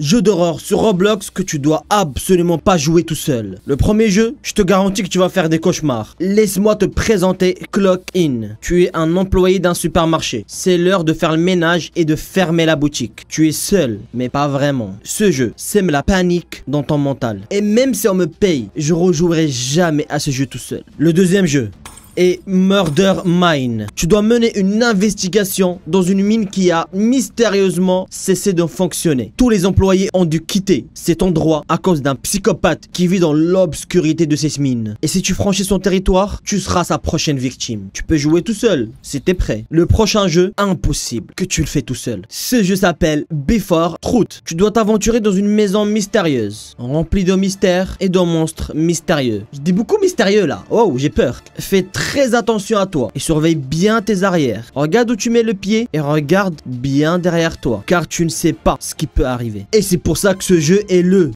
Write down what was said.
Jeu d'horreur sur Roblox que tu dois absolument pas jouer tout seul. Le premier jeu, je te garantis que tu vas faire des cauchemars. Laisse-moi te présenter Clock In. Tu es un employé d'un supermarché. C'est l'heure de faire le ménage et de fermer la boutique. Tu es seul, mais pas vraiment. Ce jeu sème la panique dans ton mental. Et même si on me paye, je rejouerai jamais à ce jeu tout seul. Le deuxième jeu, et Murder Mine. Tu dois mener une investigation dans une mine qui a mystérieusement cessé de fonctionner. Tous les employés ont dû quitter cet endroit à cause d'un psychopathe qui vit dans l'obscurité de ces mines. Et si tu franchis son territoire, tu seras sa prochaine victime. Tu peux jouer tout seul, si prêt. Le prochain jeu, impossible que tu le fais tout seul. Ce jeu s'appelle Before Truth. Tu dois t'aventurer dans une maison mystérieuse, remplie de mystères et de monstres mystérieux. Je dis beaucoup mystérieux là. Oh, j'ai peur. Fais très très attention à toi et surveille bien tes arrières. Regarde où tu mets le pied et regarde bien derrière toi car tu ne sais pas ce qui peut arriver. Et c'est pour ça que ce jeu est le